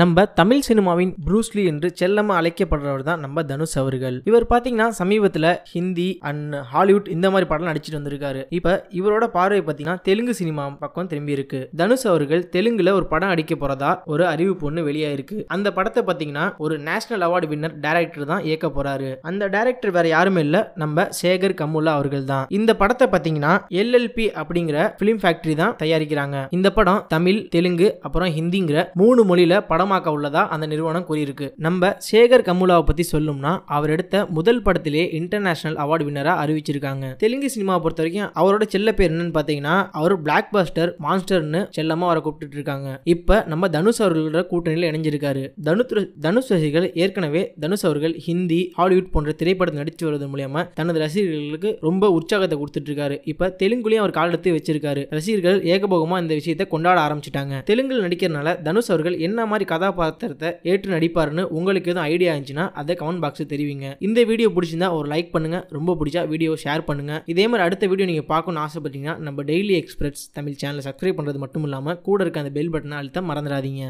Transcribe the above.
நம்ம தமிழ் சினிமாவின் ப்ரூஸ்லி என்று செல்லமாக அழைக்கப்படுறவர் தான் நம்ம தனுஷ் அவர்கள் இவர் பார்த்தீங்கன்னா சமீபத்தில் ஹிந்தி அண்ட் ஹாலிவுட் இந்த மாதிரி படம் நடிச்சிட்டு வந்திருக்காரு இப்போ இவரோட பார்வை பார்த்தீங்கன்னா தெலுங்கு சினிமா பக்கம் திரும்பி இருக்கு தனுஷ் அவர்கள் தெலுங்குல ஒரு படம் அடிக்க போறதா ஒரு அறிவிப்பு ஒன்று வெளியாயிருக்கு அந்த படத்தை பார்த்தீங்கன்னா ஒரு நேஷனல் அவார்டு வின்னர் டேரக்டர் தான் இயக்க போறாரு அந்த டேரக்டர் வேற யாருமே இல்லை நம்ம சேகர் கமுல்லா அவர்கள் தான் இந்த படத்தை பார்த்தீங்கன்னா எல்எல்பி அப்படிங்கிற ஃபிலிம் ஃபேக்டரி தான் தயாரிக்கிறாங்க இந்த படம் தமிழ் தெலுங்கு அப்புறம் ஹிந்திங்கிற மூணு மொழியில படம் படமாக்க உள்ளதா அந்த நிறுவனம் கூறியிருக்கு நம்ம சேகர் கமுலாவை பற்றி சொல்லும்னா அவர் எடுத்த முதல் படத்திலே இன்டர்நேஷனல் அவார்டு வின்னராக அறிவிச்சிருக்காங்க தெலுங்கு சினிமாவை பொறுத்த வரைக்கும் அவரோட செல்ல பேர் என்னன்னு பார்த்தீங்கன்னா அவர் பிளாக் பஸ்டர் மான்ஸ்டர்னு செல்லமாக அவரை கூப்பிட்டு இருக்காங்க இப்போ நம்ம தனுஷ் அவர்களோட கூட்டணியில் இணைஞ்சிருக்காரு தனுஷ் தனுஷ் ரசிகர்கள் ஏற்கனவே தனுஷ் அவர்கள் ஹிந்தி ஹாலிவுட் போன்ற திரைப்படத்தில் நடித்து வருவது மூலியமா தனது ரசிகர்களுக்கு ரொம்ப உற்சாகத்தை கொடுத்துட்டு இருக்காரு இப்போ தெலுங்குலயும் அவர் காலத்து வச்சிருக்காரு ரசிகர்கள் ஏகபோகமாக இந்த விஷயத்தை கொண்டாட ஆரம்பிச்சிட்டாங்க தெலுங்கில் நடிக்கிறதுனால தனுஷ் அவர்கள் என்ன மாதிரி கதாபாத்திரத்தை ஏற்று நடிப்பாருன்னு உங்களுக்கு எதுவும் ஐடியா இருந்துச்சுன்னா அதை கமெண்ட் பாக்ஸில் தெரிவிங்க இந்த வீடியோ பிடிச்சிருந்தா ஒரு லைக் பண்ணுங்க ரொம்ப பிடிச்சா வீடியோ ஷேர் பண்ணுங்க இதே மாதிரி அடுத்த வீடியோ நீங்கள் பார்க்கணும்னு ஆசைப்பட்டீங்கன்னா நம்ம டெய்லி எக்ஸ்பிரஸ் தமிழ் சேனலை சப்ஸ்கிரைப் பண்ணுறது மட்டும் இல்லாமல் கூட இருக்க அந்த பெல் பட்டனை அழுத்த மறந்துடாதீங்க